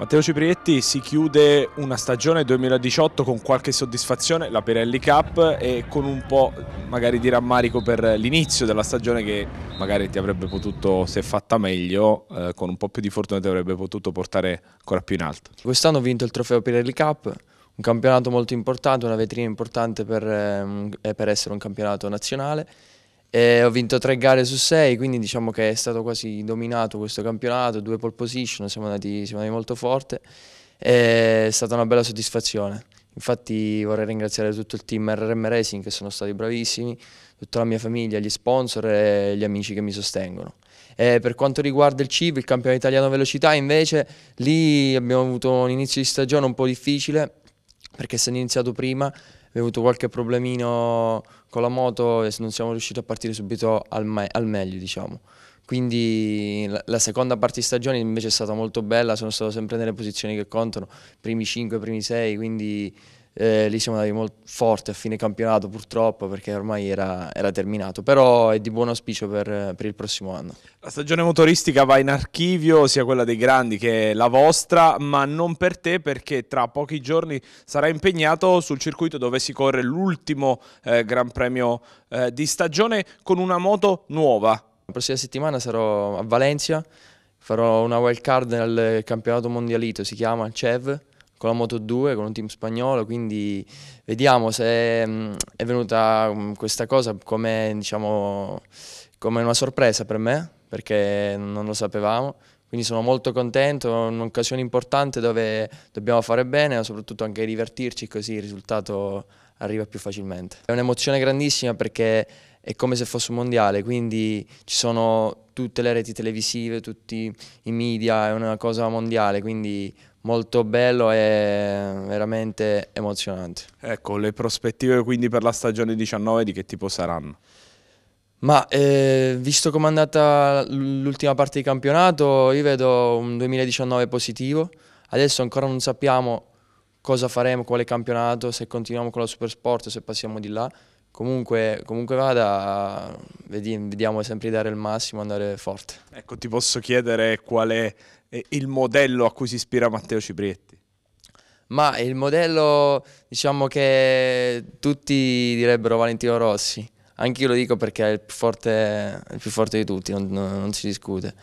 Matteo Ciprietti si chiude una stagione 2018 con qualche soddisfazione, la Pirelli Cup e con un po' magari di rammarico per l'inizio della stagione che magari ti avrebbe potuto, se fatta meglio, eh, con un po' più di fortuna ti avrebbe potuto portare ancora più in alto. Quest'anno ho vinto il trofeo Pirelli Cup, un campionato molto importante, una vetrina importante per, ehm, per essere un campionato nazionale e ho vinto tre gare su sei, quindi diciamo che è stato quasi dominato questo campionato, due pole position, siamo andati, siamo andati molto forte. È stata una bella soddisfazione. Infatti vorrei ringraziare tutto il team RRM Racing che sono stati bravissimi, tutta la mia famiglia, gli sponsor e gli amici che mi sostengono. E per quanto riguarda il CIV, il campione italiano velocità, invece lì abbiamo avuto un inizio di stagione un po' difficile perché se iniziato prima abbiamo avuto qualche problemino con la moto e non siamo riusciti a partire subito al, me al meglio, diciamo. Quindi la, la seconda parte di stagione invece è stata molto bella, sono stato sempre nelle posizioni che contano, primi 5, primi 6, quindi eh, lì siamo andati molto forti a fine campionato purtroppo perché ormai era, era terminato, però è di buon auspicio per, per, il prossimo anno. La stagione motoristica va in archivio, sia quella dei grandi che la vostra, ma non per te perché tra pochi giorni sarai impegnato sul circuito dove si corre l'ultimo eh, Gran Premio eh, di stagione con una moto nuova. La prossima settimana sarò a Valencia, farò una wild card nel campionato mondialito, si chiama CEV con la Moto 2, con un team spagnolo, quindi vediamo se mm, è venuta mm, questa cosa come, diciamo, come una sorpresa per me, perché non lo sapevamo, quindi sono molto contento, è un'occasione importante dove dobbiamo fare bene, ma soprattutto anche divertirci così il risultato arriva più facilmente. È un'emozione grandissima perché è come se fosse un mondiale, quindi ci sono tutte le reti televisive, tutti i media, è una cosa mondiale, quindi molto bello e veramente emozionante. Ecco, le prospettive quindi per la stagione 19 di che tipo saranno? Ma eh, visto com'è andata l'ultima parte di campionato, io vedo un 2019 positivo. Adesso ancora non sappiamo cosa faremo, quale campionato, se continuiamo con la Supersport, se passiamo di là. Comunque, comunque vada, vediamo sempre di dare il massimo, andare forte. Ecco, ti posso chiedere qual è eh, il modello a cui si ispira Matteo Ciprietti? Ma il modello, diciamo che tutti direbbero Valentino Rossi. Anch'io lo dico perché è il più forte, il più forte di tutti, non, non, non si discute.